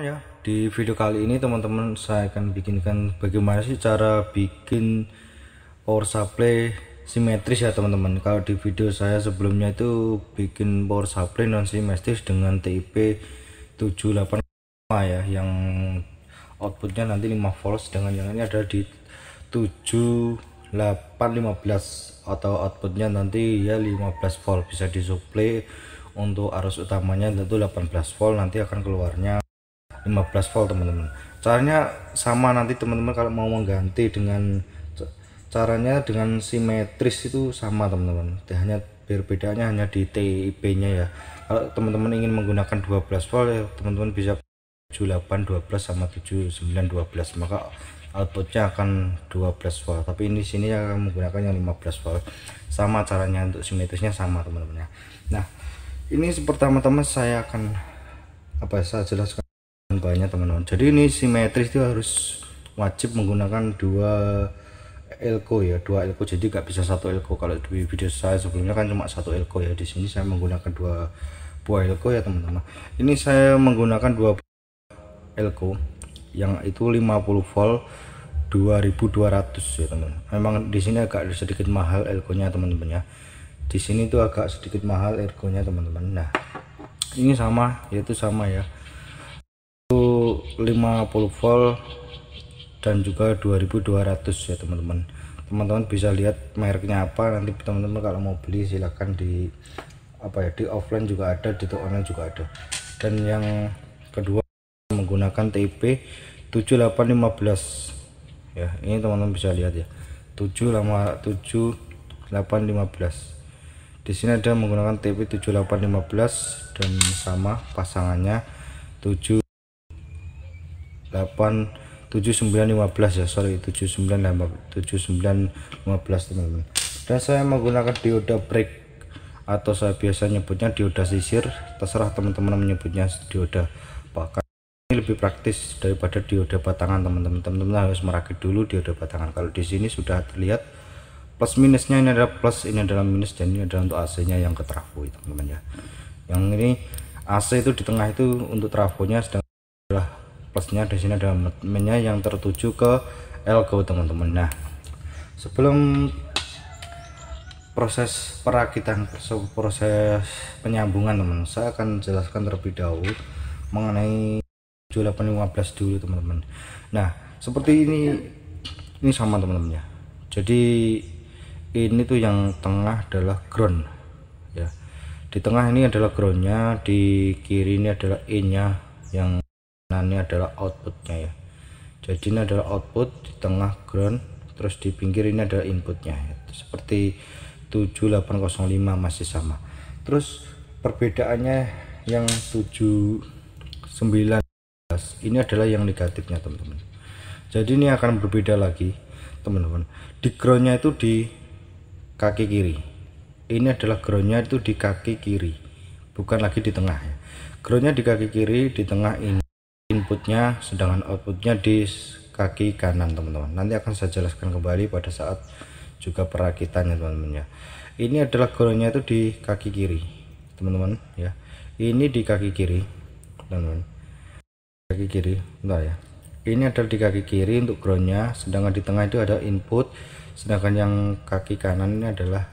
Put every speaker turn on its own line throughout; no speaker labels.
ya di video kali ini teman-teman saya akan bikinkan bagaimana sih cara bikin power supply simetris ya teman-teman kalau di video saya sebelumnya itu bikin power supply non simetris dengan TIP 785 ya yang outputnya nanti 5 volt dengan yang ini ada di 7815 atau outputnya nanti ya 15 volt bisa disuplai untuk arus utamanya tentu 18 volt nanti akan keluarnya 15 volt teman-teman caranya sama nanti teman-teman kalau mau mengganti dengan caranya dengan simetris itu sama teman-teman hanya berbedanya hanya di TIP nya ya kalau teman-teman ingin menggunakan 12 volt ya teman-teman bisa 78 12 sama 79 12 maka outputnya akan 12 volt tapi ini sini yang menggunakan yang 15 volt sama caranya untuk simetrisnya sama teman-teman ya nah ini seperti teman teman saya akan apa ya, saya jelaskan gempanya teman-teman jadi ini simetris itu harus wajib menggunakan dua elko ya dua elko jadi nggak bisa satu elko kalau di video saya sebelumnya kan cuma satu elko ya di sini saya menggunakan dua buah elko ya teman-teman ini saya menggunakan dua elko yang itu 50 volt 2200 ya teman memang di sini agak sedikit mahal elkonya teman-teman ya di sini tuh agak sedikit mahal elkonya teman-teman nah ini sama yaitu sama ya 50 volt dan juga 2200 ya teman-teman teman-teman bisa lihat mereknya apa nanti teman-teman kalau mau beli silahkan di apa ya di offline juga ada di toko online juga ada dan yang kedua menggunakan TIP 7815 ya ini teman-teman bisa lihat ya lama 7815 di sini ada menggunakan TP 7815 dan sama pasangannya 7 8 7915 ya sorry lima 7915 teman-teman dan saya menggunakan dioda break atau saya biasa nyebutnya dioda sisir terserah teman-teman menyebutnya dioda bahkan ini lebih praktis daripada dioda batangan teman-teman teman-teman harus merakit dulu dioda batangan kalau di sini sudah terlihat plus minusnya ini adalah plus ini adalah minus dan ini adalah untuk AC nya yang ke trafo teman-teman ya yang ini AC itu di tengah itu untuk trafonya sedang adalah plusnya di sini ada mainnya yang tertuju ke elgo teman-teman nah sebelum proses perakitan proses penyambungan teman saya akan jelaskan terlebih dahulu mengenai 7815 dulu teman-teman nah seperti ini ini sama teman-teman ya jadi ini tuh yang tengah adalah ground ya di tengah ini adalah groundnya di kiri ini adalah E nya yang ini adalah outputnya ya jadi ini adalah output di tengah ground terus di pinggir ini adalah inputnya ya. seperti 7805 masih sama terus perbedaannya yang 79 ini adalah yang negatifnya teman-teman jadi ini akan berbeda lagi teman-teman di groundnya itu di kaki kiri ini adalah groundnya itu di kaki kiri bukan lagi di tengah ya groundnya di kaki kiri di tengah ini inputnya sedangkan outputnya di kaki kanan teman-teman nanti akan saya jelaskan kembali pada saat juga perakitannya teman-teman ya ini adalah groundnya itu di kaki kiri teman-teman ya ini di kaki kiri teman-teman kaki kiri entah ya ini adalah di kaki kiri untuk groundnya sedangkan di tengah itu ada input sedangkan yang kaki kanan ini adalah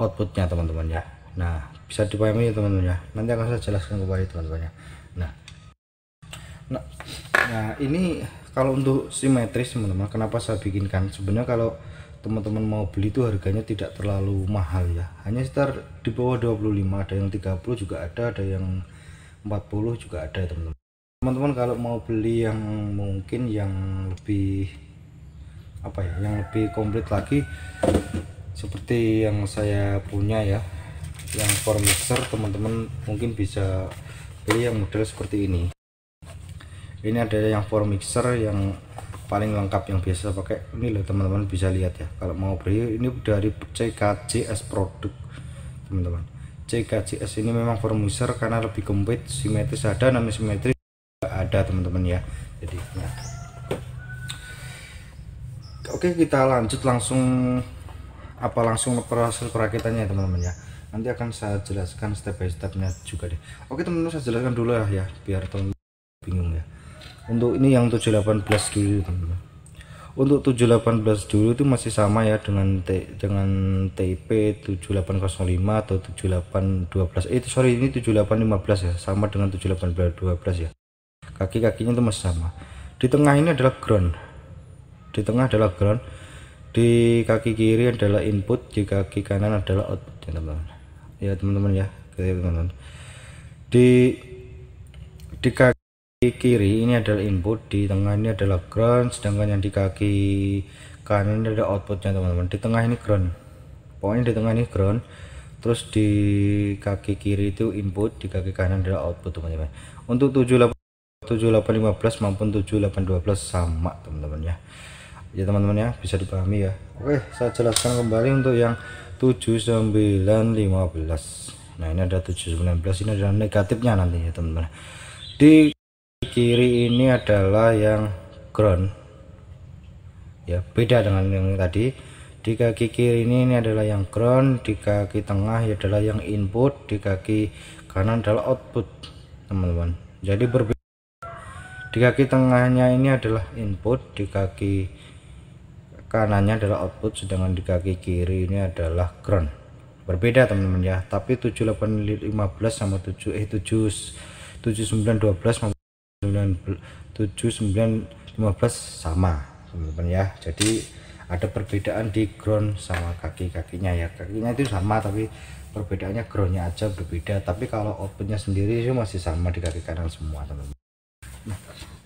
outputnya teman-teman ya nah bisa dipahami ya teman-teman ya nanti akan saya jelaskan kembali teman-teman ya nah Nah, nah ini kalau untuk simetris teman-teman, kenapa saya bikinkan? Sebenarnya kalau teman-teman mau beli itu harganya tidak terlalu mahal ya. Hanya sekitar di bawah 25, ada yang 30 juga ada, ada yang 40 juga ada teman-teman. Teman-teman kalau mau beli yang mungkin yang lebih apa ya, yang lebih komplit lagi seperti yang saya punya ya. Yang form mixer teman-teman mungkin bisa beli yang model seperti ini ini ada yang for mixer yang paling lengkap yang biasa pakai ini loh teman-teman bisa lihat ya kalau mau beli ini dari CKJS produk teman-teman CKJS ini memang for mixer karena lebih komplit simetris ada namun simetris ada teman-teman ya jadi ya. oke kita lanjut langsung apa langsung proses perakitannya teman-teman ya nanti akan saya jelaskan step by stepnya juga deh oke teman-teman saya jelaskan dulu ya biar teman untuk ini yang 718 dulu teman-teman untuk 718 dulu itu masih sama ya dengan T, dengan TP 7805 atau 7812 eh itu sorry ini 7815 ya sama dengan 7812 ya kaki-kakinya itu masih sama di tengah ini adalah ground di tengah adalah ground di kaki kiri adalah input di kaki kanan adalah output ya teman-teman ya teman-teman ya teman-teman di di kaki kiri ini adalah input di tengah ini adalah ground sedangkan yang di kaki kanan ini ada outputnya teman-teman di tengah ini ground pokoknya di tengah ini ground terus di kaki kiri itu input di kaki kanan adalah output teman-teman untuk 7815 maupun 7812 sama teman-teman ya ya teman-teman ya bisa dipahami ya oke saya jelaskan kembali untuk yang 7915 nah ini ada 719 ini adalah negatifnya nanti ya, teman-teman di kiri ini adalah yang ground ya beda dengan yang tadi di kaki kiri ini, ini adalah yang ground di kaki tengah ya adalah yang input di kaki kanan adalah output teman-teman jadi berbeda di kaki tengahnya ini adalah input di kaki kanannya adalah output sedangkan di kaki kiri ini adalah ground berbeda teman-teman ya tapi 7815 sama 7 eh 7 7912 15 sama teman-teman ya jadi ada perbedaan di ground sama kaki-kakinya ya kakinya itu sama tapi perbedaannya groundnya aja berbeda tapi kalau opennya sendiri itu masih sama di kaki kanan semua teman-teman nah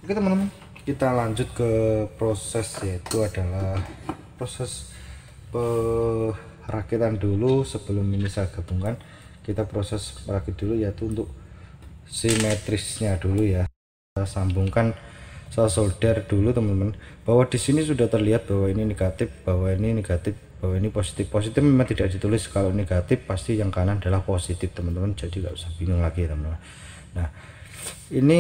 oke teman-teman kita lanjut ke proses yaitu adalah proses perakitan dulu sebelum ini saya gabungkan kita proses merakit dulu yaitu untuk simetrisnya dulu ya sambungkan soal solder dulu teman-teman bahwa di sini sudah terlihat bahwa ini negatif bahwa ini negatif bahwa ini positif positif memang tidak ditulis kalau negatif pasti yang kanan adalah positif teman-teman jadi nggak usah bingung lagi teman-teman nah ini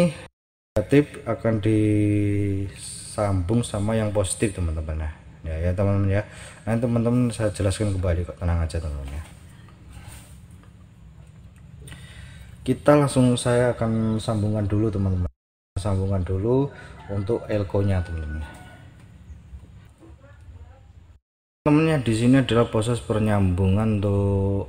negatif akan disambung sama yang positif teman-teman nah ya ya teman-teman ya nah teman-teman saya jelaskan kembali kok tenang aja teman-teman ya kita langsung saya akan sambungkan dulu teman-teman sambungan dulu untuk elko nya teman-teman temennya di sini adalah proses penyambungan untuk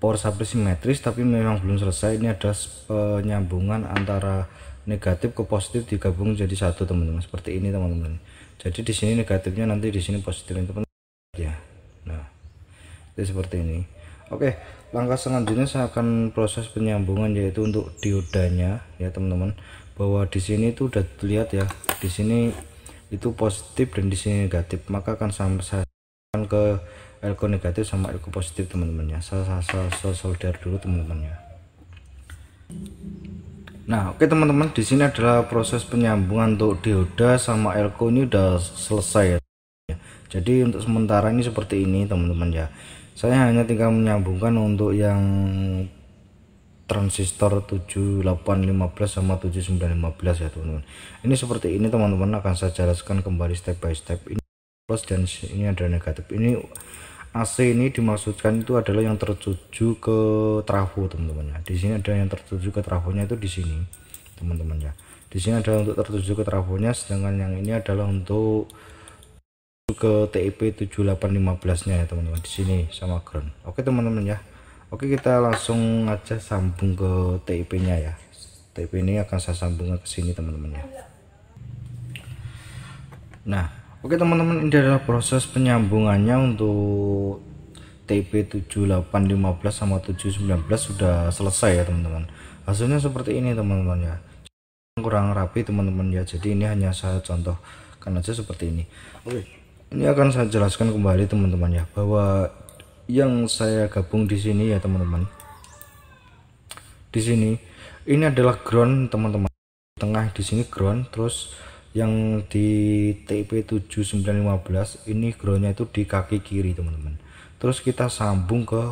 power supply simetris tapi memang belum selesai ini ada penyambungan antara negatif ke positif digabung jadi satu teman-teman seperti ini teman-teman jadi di sini negatifnya nanti di sini positifnya teman, teman ya nah jadi seperti ini Oke, langkah selanjutnya saya akan proses penyambungan yaitu untuk diodanya ya teman-teman bahwa di sini itu udah terlihat ya di sini itu positif dan di sini negatif maka akan sama saya ke elko negatif sama elko positif teman-teman ya saya, saya, solder dulu teman-teman ya Nah, oke okay, teman-teman, di sini adalah proses penyambungan untuk dioda sama elko ini udah selesai ya. Jadi untuk sementara ini seperti ini teman-teman ya. Saya hanya tinggal menyambungkan untuk yang transistor 7815 sama 7915 ya teman-teman ini seperti ini teman-teman akan saya jelaskan kembali step by step ini plus dan ini ada negatif ini AC ini dimaksudkan itu adalah yang tertuju ke trafo teman-teman ya di sini ada yang tertuju ke trafonya itu di sini teman-teman ya di sini ada untuk tertuju ke trafonya sedangkan yang ini adalah untuk ke TIP 7815 nya ya teman-teman di sini sama ground oke teman-teman ya Oke kita langsung aja sambung ke TIP nya ya TIP ini akan saya sambung ke sini teman-teman ya Nah oke teman-teman ini adalah proses penyambungannya untuk TIP 7815 sama 719 sudah selesai ya teman-teman Hasilnya seperti ini teman-teman ya kurang rapi teman-teman ya jadi ini hanya saya contohkan aja seperti ini Oke ini akan saya jelaskan kembali teman-teman ya bahwa yang saya gabung di sini ya teman-teman di sini ini adalah ground teman-teman tengah di sini ground terus yang di TP 7915 ini groundnya itu di kaki kiri teman-teman terus kita sambung ke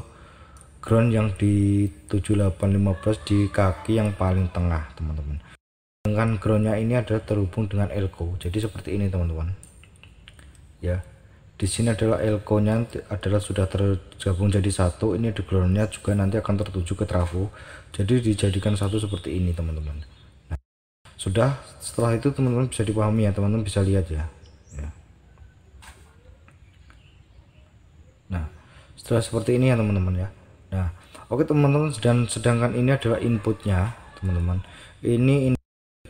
ground yang di 7815 di kaki yang paling tengah teman-teman dengan groundnya ini adalah terhubung dengan elko jadi seperti ini teman-teman ya di sini adalah elko nya adalah sudah tergabung jadi satu ini ground-nya juga nanti akan tertuju ke trafo jadi dijadikan satu seperti ini teman-teman nah, sudah setelah itu teman-teman bisa dipahami ya teman-teman bisa lihat ya, ya. nah setelah seperti ini ya teman-teman ya nah oke teman-teman dan sedangkan ini adalah inputnya teman-teman ini ini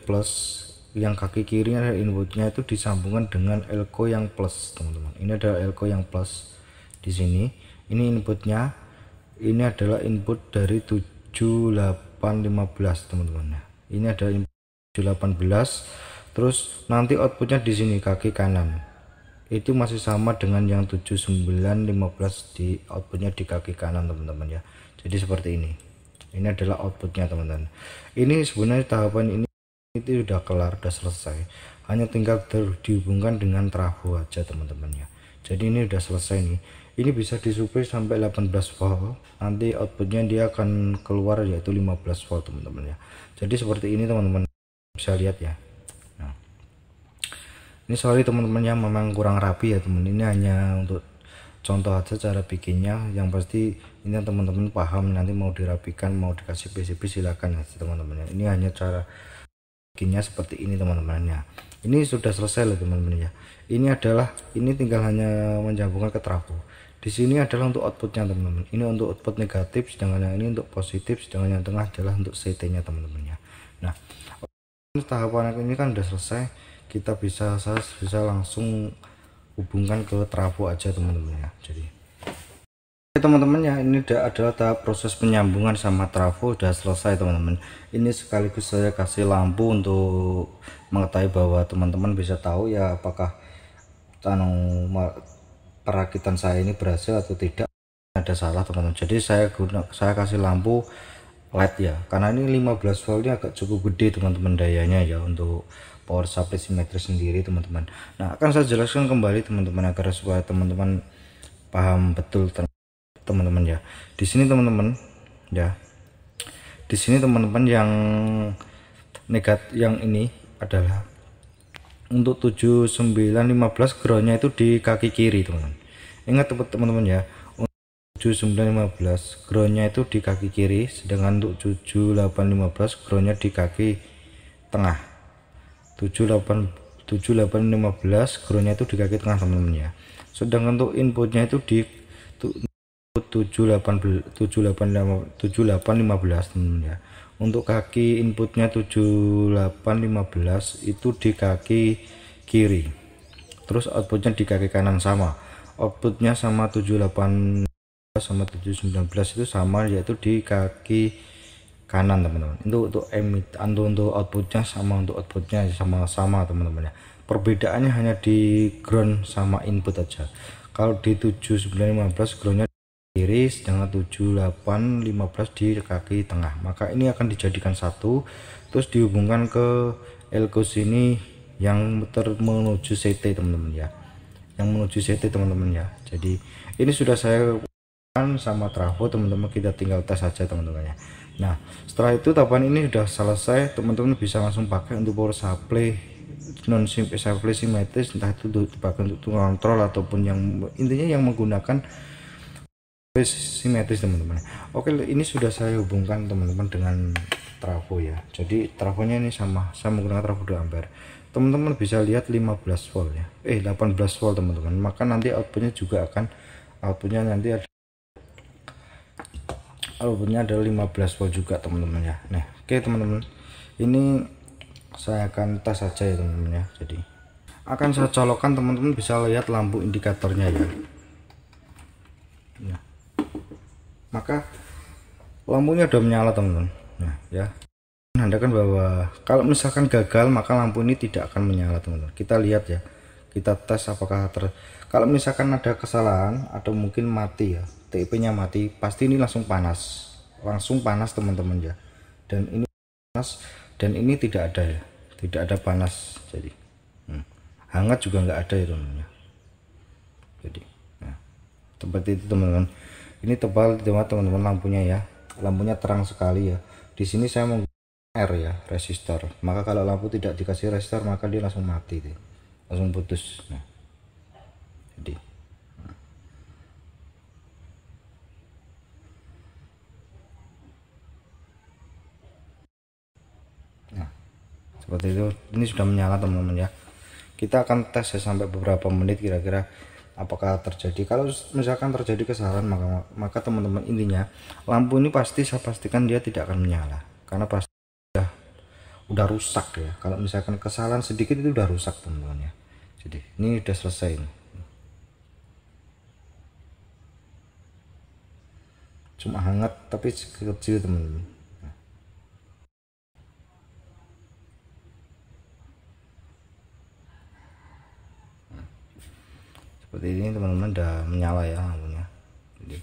plus yang kaki kirinya ada inputnya itu disambungkan dengan elko yang plus teman-teman ini adalah elko yang plus di sini ini inputnya ini adalah input dari 7815 teman-teman ya. ini adalah input terus nanti outputnya di sini kaki kanan itu masih sama dengan yang 7915 di outputnya di kaki kanan teman-teman ya jadi seperti ini ini adalah outputnya teman-teman ini sebenarnya tahapan ini itu sudah kelar sudah selesai hanya tinggal dihubungkan dengan trafo aja teman-temannya jadi ini sudah selesai nih ini bisa disuplai sampai 18 volt nanti outputnya dia akan keluar yaitu 15 volt teman-teman ya jadi seperti ini teman-teman bisa lihat ya nah. ini sorry teman-teman yang memang kurang rapi ya teman ini hanya untuk contoh aja cara bikinnya yang pasti ini teman-teman paham nanti mau dirapikan mau dikasih PCB silakan ya teman-teman ya. ini hanya cara Bikinnya seperti ini teman-teman ya. Ini sudah selesai loh teman-teman ya. Ini adalah ini tinggal hanya menjambungkan ke trafo. Di sini adalah untuk outputnya teman-teman. Ini untuk output negatif, sedangkan yang ini untuk positif, sedangkan yang tengah adalah untuk CT-nya teman-teman ya. Nah, tahapan ini kan sudah selesai. Kita bisa bisa langsung hubungkan ke trafo aja teman-teman ya. Jadi Oke teman-teman ya ini adalah tahap proses penyambungan sama trafo sudah selesai teman-teman ini sekaligus saya kasih lampu untuk mengetahui bahwa teman-teman bisa tahu ya apakah tanu perakitan saya ini berhasil atau tidak ada salah teman-teman jadi saya guna saya kasih lampu LED ya karena ini 15 volt ini agak cukup gede teman-teman dayanya ya untuk power supply simetris sendiri teman-teman nah akan saya jelaskan kembali teman-teman agar supaya teman-teman paham betul tentang teman-teman ya di sini teman-teman ya di sini teman-teman yang negat yang ini adalah untuk 7915 groundnya itu di kaki kiri teman-teman ingat teman-teman ya 7915 groundnya itu di kaki kiri sedangkan untuk 7815 groundnya di kaki tengah 78 7815 groundnya itu di kaki tengah teman-teman ya sedangkan untuk inputnya itu di 718 785 teman ya untuk kaki inputnya 7815 itu di kaki kiri terus outputnya di kaki kanan sama outputnya sama 718 sama 719 itu sama yaitu di kaki kanan teman-teman itu untuk emit untuk, untuk outputnya sama untuk outputnya sama-sama teman-teman ya perbedaannya hanya di ground sama input aja kalau di 7915 groundnya kiri sedangkan 7 8 15 di kaki tengah maka ini akan dijadikan satu terus dihubungkan ke elko sini yang muter menuju CT teman-teman ya yang menuju CT teman-teman ya jadi ini sudah saya sama trafo teman-teman kita tinggal tes saja teman-teman ya nah setelah itu tahapan ini sudah selesai teman-teman bisa langsung pakai untuk power supply non supply simetris entah itu dipakai untuk kontrol ataupun yang intinya yang menggunakan simetris teman-teman oke ini sudah saya hubungkan teman-teman dengan trafo ya jadi trafonya ini sama saya menggunakan trafo 2 ampere teman-teman bisa lihat 15 volt ya eh 18 volt teman-teman maka nanti outputnya juga akan outputnya nanti ada outputnya ada 15 volt juga teman-teman ya nah oke teman-teman ini saya akan tes saja ya teman-teman ya jadi akan saya colokan teman-teman bisa lihat lampu indikatornya ya nah maka lampunya sudah menyala teman-teman nah ya menandakan bahwa kalau misalkan gagal maka lampu ini tidak akan menyala teman-teman kita lihat ya kita tes apakah ter kalau misalkan ada kesalahan atau mungkin mati ya TIP nya mati pasti ini langsung panas langsung panas teman-teman ya dan ini panas dan ini tidak ada ya tidak ada panas jadi hmm. hangat juga nggak ada ya teman-teman ya. jadi nah, seperti itu teman-teman ini tebal teman-teman lampunya ya lampunya terang sekali ya di sini saya menggunakan R ya resistor maka kalau lampu tidak dikasih resistor maka dia langsung mati deh. langsung putus nah jadi nah. seperti itu ini sudah menyala teman-teman ya kita akan tes ya sampai beberapa menit kira-kira apakah terjadi kalau misalkan terjadi kesalahan maka maka teman-teman intinya lampu ini pasti saya pastikan dia tidak akan menyala karena pasti udah udah rusak ya kalau misalkan kesalahan sedikit itu udah rusak teman-teman ya jadi ini udah selesai ini. cuma hangat tapi kecil teman-teman seperti ini teman-teman udah menyala ya lampunya jadi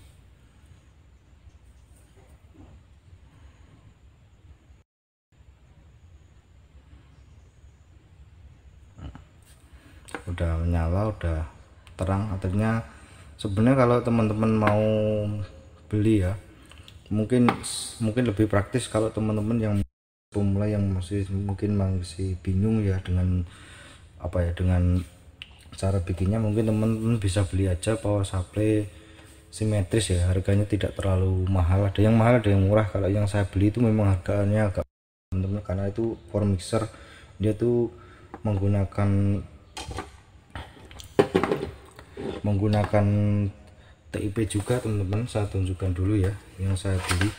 udah menyala udah terang artinya sebenarnya kalau teman-teman mau beli ya mungkin mungkin lebih praktis kalau teman-teman yang pemula yang masih mungkin masih bingung ya dengan apa ya dengan cara bikinnya mungkin teman-teman bisa beli aja power supply simetris ya harganya tidak terlalu mahal ada yang mahal ada yang murah kalau yang saya beli itu memang harganya agak teman-teman karena itu power mixer dia tuh menggunakan menggunakan TIP juga teman-teman saya tunjukkan dulu ya yang saya beli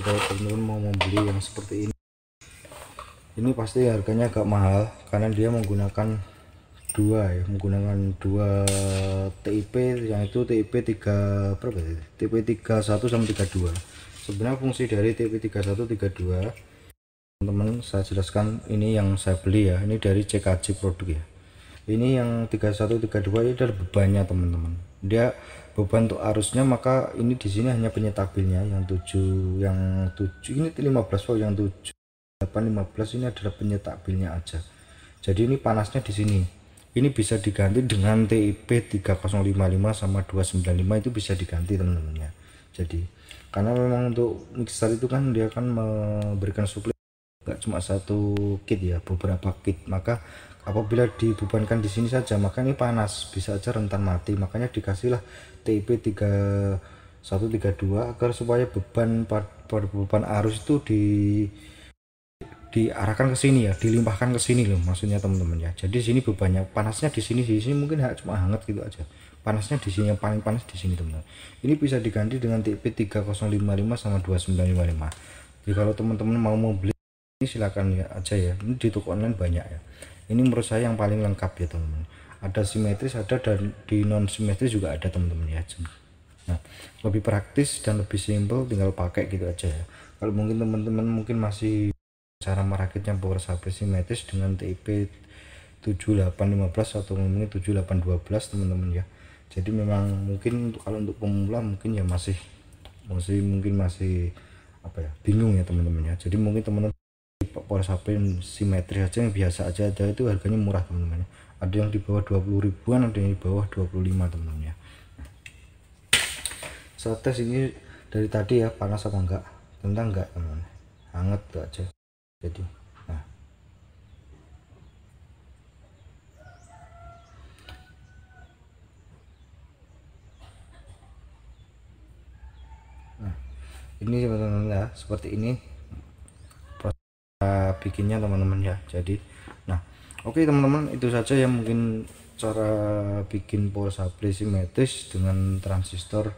jika teman-teman mau membeli yang seperti ini ini pasti harganya agak mahal karena dia menggunakan dua ya menggunakan dua TIP yang itu TIP tiga berapa ya? TIP 31 sama dua sebenarnya fungsi dari TIP 31 32 teman-teman saya jelaskan ini yang saya beli ya ini dari CKC produk ya ini yang tiga satu tiga dua ini dari bebannya teman-teman dia beban untuk arusnya maka ini di sini hanya penyetabilnya yang tujuh yang tujuh ini 15 volt yang tujuh delapan lima 15 ini adalah penyetabilnya aja jadi ini panasnya di sini ini bisa diganti dengan TIP 3055 sama 295 itu bisa diganti teman temannya jadi karena memang untuk mixer itu kan dia akan memberikan suplai nggak cuma satu kit ya beberapa kit maka apabila dibebankan di sini saja maka ini panas bisa aja rentan mati makanya dikasihlah TIP 3132 agar supaya beban per beban arus itu di diarahkan ke sini ya, dilimpahkan ke sini loh maksudnya teman-teman ya. Jadi di sini bebannya panasnya di sini di sini mungkin cuma hangat gitu aja. Panasnya di sini yang paling panas di sini teman-teman. Ini bisa diganti dengan TP 3055 sama 2955. Jadi kalau teman-teman mau membeli ini silakan ya aja ya. Ini di toko online banyak ya. Ini menurut saya yang paling lengkap ya teman-teman. Ada simetris ada dan di non simetris juga ada teman-teman ya. Nah, lebih praktis dan lebih simpel tinggal pakai gitu aja ya. Kalau mungkin teman-teman mungkin masih cara merakitnya power supply simetris dengan TIP 7815 atau mungkin 7812 teman-teman ya jadi memang mungkin untuk kalau untuk pemula mungkin ya masih masih mungkin masih apa ya bingung ya teman-teman ya jadi mungkin teman-teman power supply simetris aja yang biasa aja ada itu harganya murah teman-teman ya. ada yang di bawah 20 ribuan ada yang di bawah 25 teman-teman ya saya tes ini dari tadi ya panas apa enggak tentang enggak teman hangat tuh aja jadi nah nah ini teman-teman ya seperti ini proses uh, bikinnya teman-teman ya jadi nah oke okay, teman-teman itu saja yang mungkin cara bikin power supply simetris dengan transistor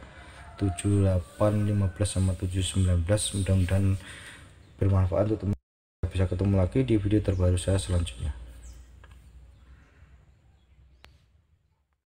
7815 sama 719 mudah-mudahan bermanfaat untuk teman bisa ketemu lagi di video terbaru saya selanjutnya